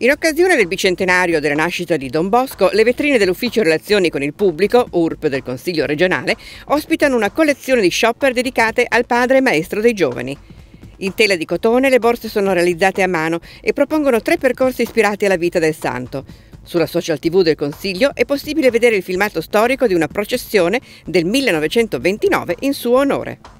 In occasione del bicentenario della nascita di Don Bosco, le vetrine dell'Ufficio Relazioni con il Pubblico, URP del Consiglio regionale, ospitano una collezione di shopper dedicate al padre e maestro dei giovani. In tela di cotone le borse sono realizzate a mano e propongono tre percorsi ispirati alla vita del santo. Sulla social tv del Consiglio è possibile vedere il filmato storico di una processione del 1929 in suo onore.